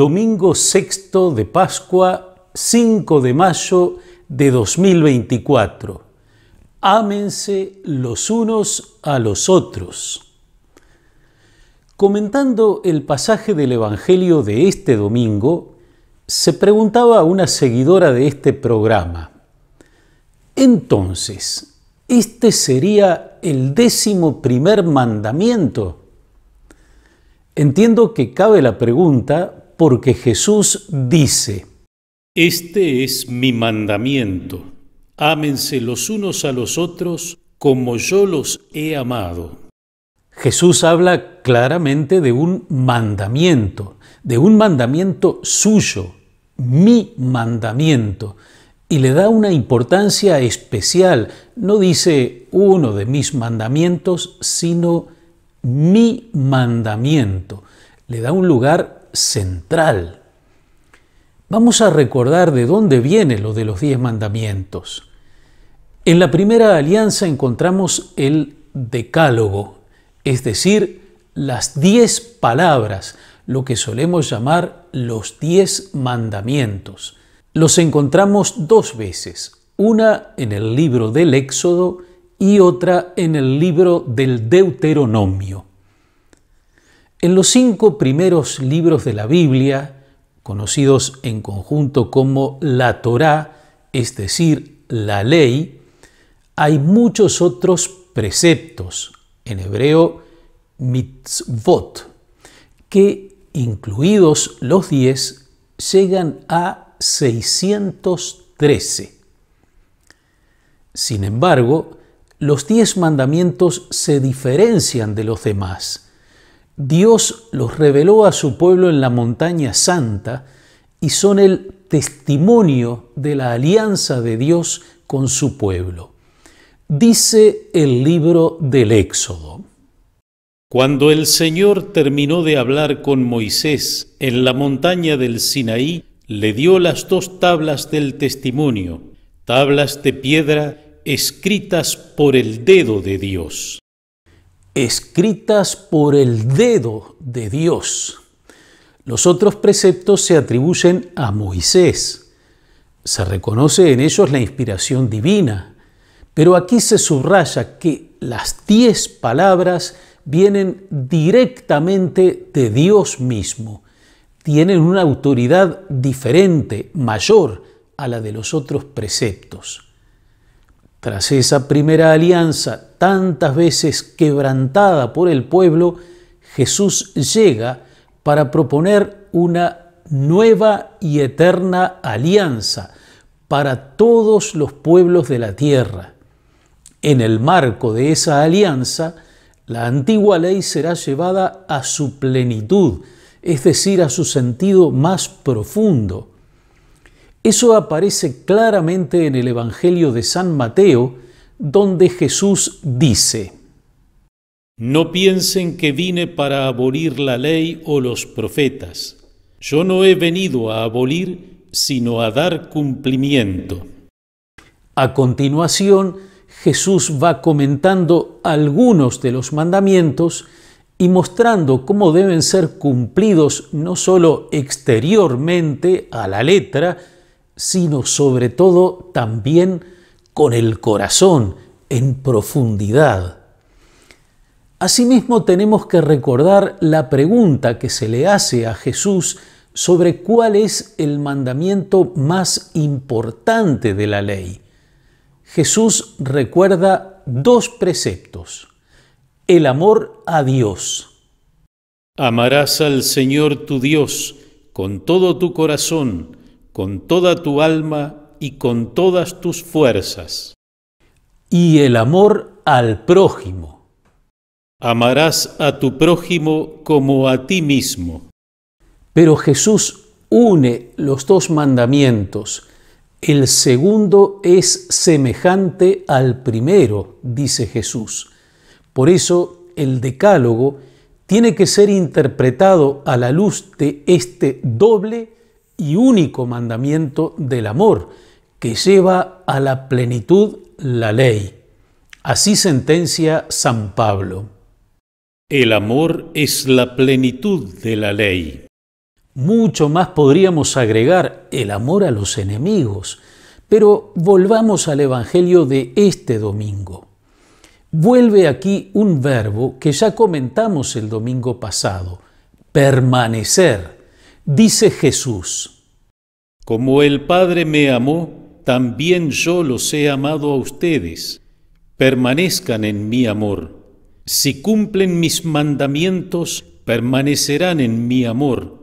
domingo sexto de Pascua, 5 de mayo de 2024. Ámense los unos a los otros. Comentando el pasaje del Evangelio de este domingo, se preguntaba a una seguidora de este programa, entonces, ¿este sería el décimo primer mandamiento? Entiendo que cabe la pregunta porque Jesús dice, Este es mi mandamiento, ámense los unos a los otros como yo los he amado. Jesús habla claramente de un mandamiento, de un mandamiento suyo, mi mandamiento, y le da una importancia especial. No dice uno de mis mandamientos, sino mi mandamiento. Le da un lugar central. Vamos a recordar de dónde viene lo de los diez mandamientos. En la primera alianza encontramos el decálogo, es decir, las diez palabras, lo que solemos llamar los diez mandamientos. Los encontramos dos veces, una en el libro del Éxodo y otra en el libro del Deuteronomio. En los cinco primeros libros de la Biblia, conocidos en conjunto como la Torá, es decir, la ley, hay muchos otros preceptos, en hebreo mitzvot, que incluidos los diez, llegan a 613. Sin embargo, los diez mandamientos se diferencian de los demás Dios los reveló a su pueblo en la montaña santa y son el testimonio de la alianza de Dios con su pueblo. Dice el libro del Éxodo. Cuando el Señor terminó de hablar con Moisés en la montaña del Sinaí, le dio las dos tablas del testimonio, tablas de piedra escritas por el dedo de Dios escritas por el dedo de Dios. Los otros preceptos se atribuyen a Moisés. Se reconoce en ellos la inspiración divina, pero aquí se subraya que las diez palabras vienen directamente de Dios mismo. Tienen una autoridad diferente, mayor a la de los otros preceptos. Tras esa primera alianza tantas veces quebrantada por el pueblo, Jesús llega para proponer una nueva y eterna alianza para todos los pueblos de la tierra. En el marco de esa alianza, la antigua ley será llevada a su plenitud, es decir, a su sentido más profundo. Eso aparece claramente en el Evangelio de San Mateo, donde Jesús dice, No piensen que vine para abolir la ley o los profetas. Yo no he venido a abolir, sino a dar cumplimiento. A continuación, Jesús va comentando algunos de los mandamientos y mostrando cómo deben ser cumplidos no sólo exteriormente a la letra, sino sobre todo también con el corazón en profundidad. Asimismo tenemos que recordar la pregunta que se le hace a Jesús sobre cuál es el mandamiento más importante de la ley. Jesús recuerda dos preceptos. El amor a Dios. Amarás al Señor tu Dios con todo tu corazón con toda tu alma y con todas tus fuerzas. Y el amor al prójimo. Amarás a tu prójimo como a ti mismo. Pero Jesús une los dos mandamientos. El segundo es semejante al primero, dice Jesús. Por eso el decálogo tiene que ser interpretado a la luz de este doble y único mandamiento del amor, que lleva a la plenitud la ley. Así sentencia San Pablo. El amor es la plenitud de la ley. Mucho más podríamos agregar el amor a los enemigos, pero volvamos al Evangelio de este domingo. Vuelve aquí un verbo que ya comentamos el domingo pasado, permanecer Dice Jesús, Como el Padre me amó, también yo los he amado a ustedes. Permanezcan en mi amor. Si cumplen mis mandamientos, permanecerán en mi amor,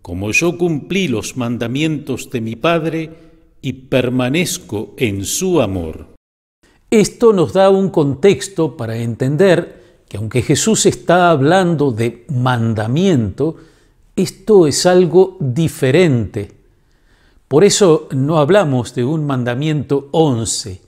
como yo cumplí los mandamientos de mi Padre y permanezco en su amor. Esto nos da un contexto para entender que aunque Jesús está hablando de mandamiento, esto es algo diferente. Por eso no hablamos de un mandamiento 11.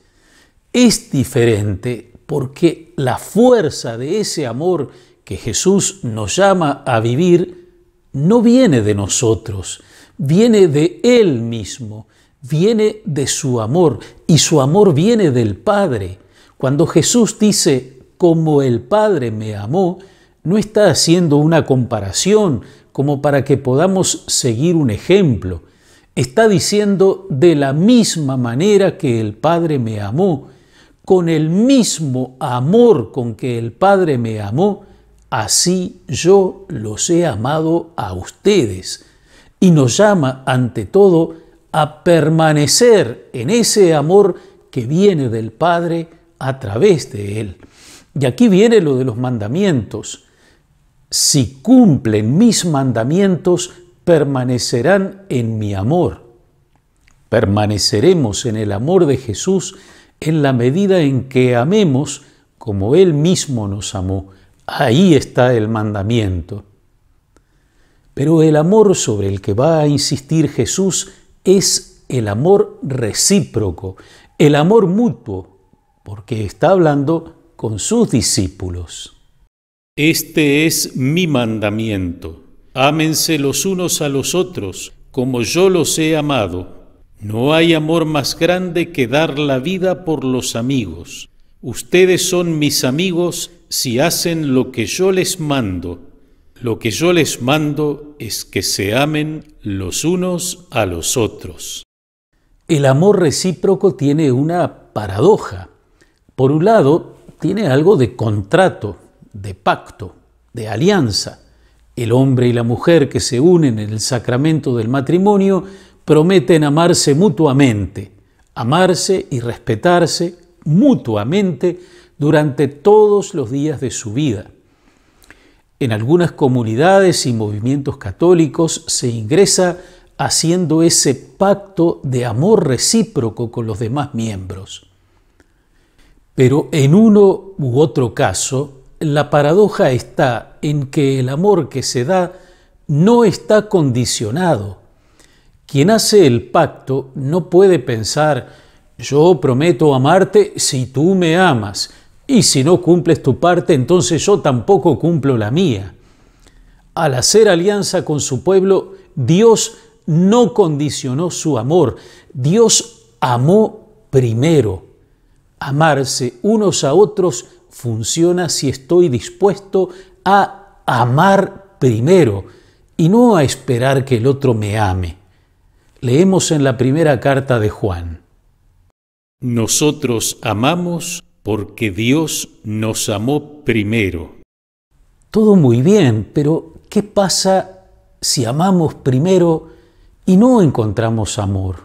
Es diferente porque la fuerza de ese amor que Jesús nos llama a vivir no viene de nosotros, viene de Él mismo, viene de su amor y su amor viene del Padre. Cuando Jesús dice, como el Padre me amó, no está haciendo una comparación como para que podamos seguir un ejemplo. Está diciendo de la misma manera que el Padre me amó, con el mismo amor con que el Padre me amó, así yo los he amado a ustedes. Y nos llama ante todo a permanecer en ese amor que viene del Padre a través de Él. Y aquí viene lo de los mandamientos si cumplen mis mandamientos, permanecerán en mi amor. Permaneceremos en el amor de Jesús en la medida en que amemos como Él mismo nos amó. Ahí está el mandamiento. Pero el amor sobre el que va a insistir Jesús es el amor recíproco, el amor mutuo, porque está hablando con sus discípulos. Este es mi mandamiento. Ámense los unos a los otros, como yo los he amado. No hay amor más grande que dar la vida por los amigos. Ustedes son mis amigos si hacen lo que yo les mando. Lo que yo les mando es que se amen los unos a los otros. El amor recíproco tiene una paradoja. Por un lado, tiene algo de contrato, de pacto, de alianza. El hombre y la mujer que se unen en el sacramento del matrimonio prometen amarse mutuamente, amarse y respetarse mutuamente durante todos los días de su vida. En algunas comunidades y movimientos católicos se ingresa haciendo ese pacto de amor recíproco con los demás miembros. Pero en uno u otro caso, la paradoja está en que el amor que se da no está condicionado. Quien hace el pacto no puede pensar, yo prometo amarte si tú me amas, y si no cumples tu parte, entonces yo tampoco cumplo la mía. Al hacer alianza con su pueblo, Dios no condicionó su amor, Dios amó primero. Amarse unos a otros funciona si estoy dispuesto a amar primero y no a esperar que el otro me ame. Leemos en la primera carta de Juan. Nosotros amamos porque Dios nos amó primero. Todo muy bien, pero ¿qué pasa si amamos primero y no encontramos amor?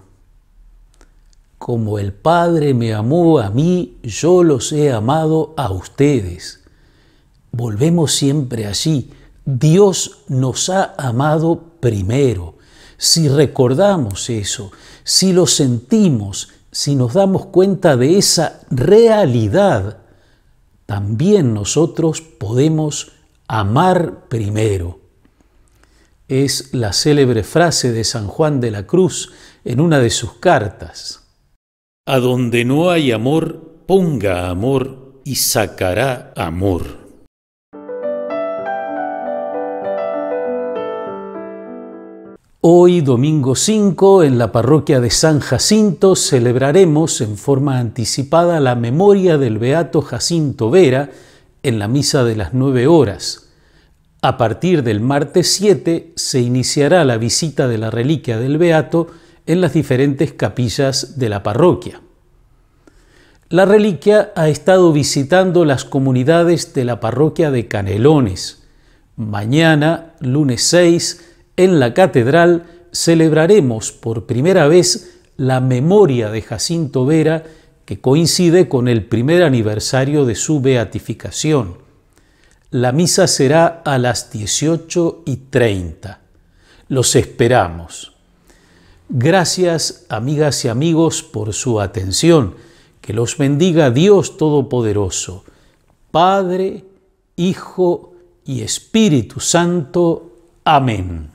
Como el Padre me amó a mí, yo los he amado a ustedes. Volvemos siempre allí. Dios nos ha amado primero. Si recordamos eso, si lo sentimos, si nos damos cuenta de esa realidad, también nosotros podemos amar primero. Es la célebre frase de San Juan de la Cruz en una de sus cartas. A donde no hay amor, ponga amor y sacará amor. Hoy, domingo 5, en la parroquia de San Jacinto celebraremos en forma anticipada la memoria del beato Jacinto Vera en la misa de las 9 horas. A partir del martes 7 se iniciará la visita de la reliquia del beato en las diferentes capillas de la parroquia. La reliquia ha estado visitando las comunidades de la parroquia de Canelones. Mañana, lunes 6, en la catedral celebraremos por primera vez la memoria de Jacinto Vera que coincide con el primer aniversario de su beatificación. La misa será a las 18 y 30. Los esperamos. Gracias, amigas y amigos, por su atención. Que los bendiga Dios Todopoderoso, Padre, Hijo y Espíritu Santo. Amén.